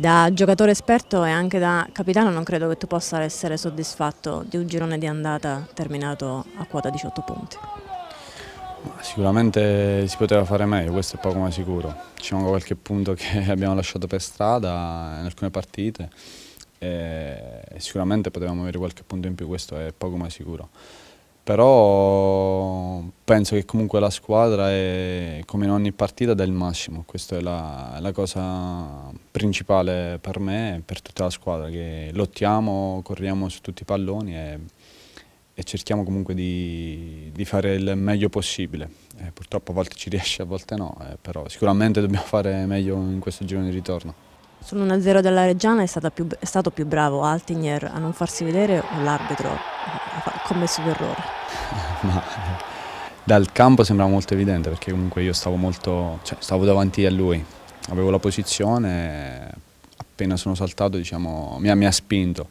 Da giocatore esperto e anche da capitano non credo che tu possa essere soddisfatto di un girone di andata terminato a quota 18 punti. Sicuramente si poteva fare meglio, questo è poco ma sicuro. Ci manca qualche punto che abbiamo lasciato per strada in alcune partite e sicuramente potevamo avere qualche punto in più, questo è poco ma sicuro però penso che comunque la squadra è, come in ogni partita dà il massimo, questa è la, la, cosa principale per me e per tutta la squadra, che lottiamo, corriamo su tutti i palloni e, e cerchiamo comunque di, di, fare il meglio possibile. E eh, purtroppo a volte ci riesce, a volte no, eh, però sicuramente dobbiamo fare meglio in questo giro di ritorno. Sull'1-0 della Reggiana è, più, è stato più bravo Altinger a non farsi vedere o l'arbitro eh, ha commesso l'errore? ma dal campo sembrava molto evidente perché comunque io stavo molto, cioè, stavo davanti a lui, avevo la posizione, appena sono saltato diciamo, mi, ha, mi ha spinto,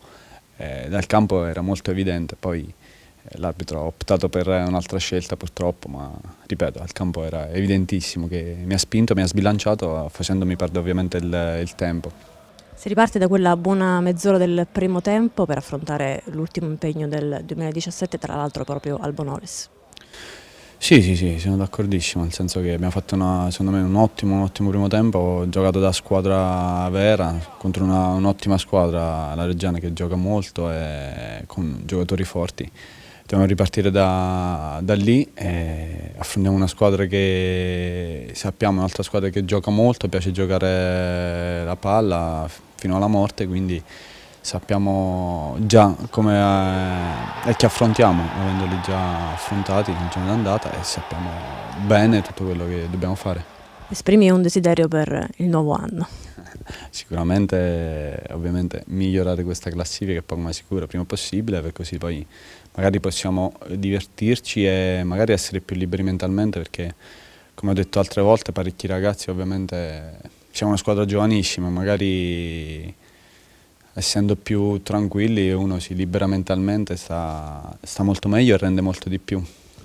eh, dal campo era molto evidente, poi eh, l'arbitro ha optato per un'altra scelta purtroppo, ma ripeto, al campo era evidentissimo che mi ha spinto, mi ha sbilanciato facendomi perdere ovviamente il, il tempo. Si riparte da quella buona mezz'ora del primo tempo per affrontare l'ultimo impegno del 2017, tra l'altro proprio al Bonolis. Sì, sì, sì, sono d'accordissimo, nel senso che abbiamo fatto una, secondo me un ottimo, un ottimo primo tempo, ho giocato da squadra vera contro un'ottima squadra, la Reggiana che gioca molto e con giocatori forti. Dobbiamo ripartire da, da lì e affrontiamo una squadra che sappiamo, un'altra squadra che gioca molto, piace giocare la palla, fino alla morte, quindi sappiamo già come eh, è che affrontiamo, avendoli già affrontati in giorno d'andata e sappiamo bene tutto quello che dobbiamo fare. Esprimi un desiderio per il nuovo anno. Sicuramente, ovviamente, migliorare questa classifica è poco ma sicura prima possibile, perché così poi magari possiamo divertirci e magari essere più liberi mentalmente, perché come ho detto altre volte parecchi ragazzi ovviamente siamo una squadra giovanissima, magari essendo più tranquilli uno si libera mentalmente, sta, sta molto meglio e rende molto di più.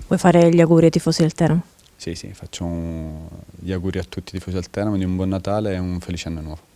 Vuoi fare gli auguri ai tifosi del Teramo? Sì, sì, faccio un, gli auguri a tutti i tifosi del Teramo di un buon Natale e un felice anno nuovo.